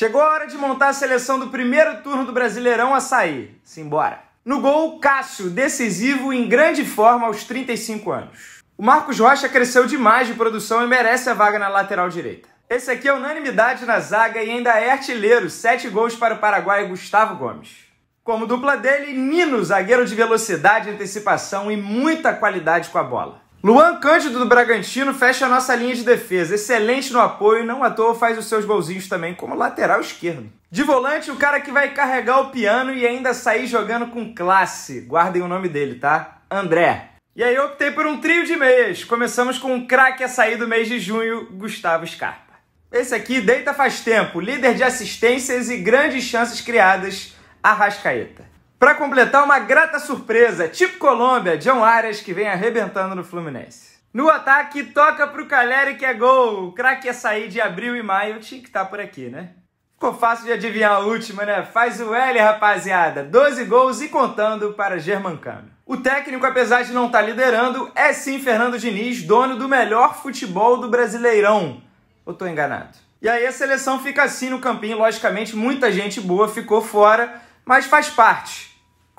Chegou a hora de montar a seleção do primeiro turno do Brasileirão a sair. Simbora. No gol, Cássio, decisivo em grande forma aos 35 anos. O Marcos Rocha cresceu demais de produção e merece a vaga na lateral direita. Esse aqui é unanimidade na zaga e ainda é artilheiro, 7 gols para o Paraguai Gustavo Gomes. Como dupla dele, Nino, zagueiro de velocidade, antecipação e muita qualidade com a bola. Luan Cândido do Bragantino fecha a nossa linha de defesa. Excelente no apoio, não à toa faz os seus bolzinhos também como lateral esquerdo. De volante, o cara que vai carregar o piano e ainda sair jogando com classe. Guardem o nome dele, tá? André. E aí eu optei por um trio de meias. Começamos com um craque a sair do mês de junho, Gustavo Scarpa. Esse aqui deita faz tempo, líder de assistências e grandes chances criadas, Arrascaeta. Para completar, uma grata surpresa, tipo Colômbia, John Arias que vem arrebentando no Fluminense. No ataque, toca pro Caleri que é gol. O craque ia sair de abril e maio, tinha que estar tá por aqui, né? Ficou fácil de adivinhar a última, né? Faz o L, rapaziada. 12 gols e contando para Germancano. O técnico, apesar de não estar tá liderando, é sim Fernando Diniz, dono do melhor futebol do Brasileirão. Ou tô enganado? E aí a seleção fica assim no campinho, logicamente muita gente boa ficou fora, mas faz parte.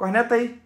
Corneta aí.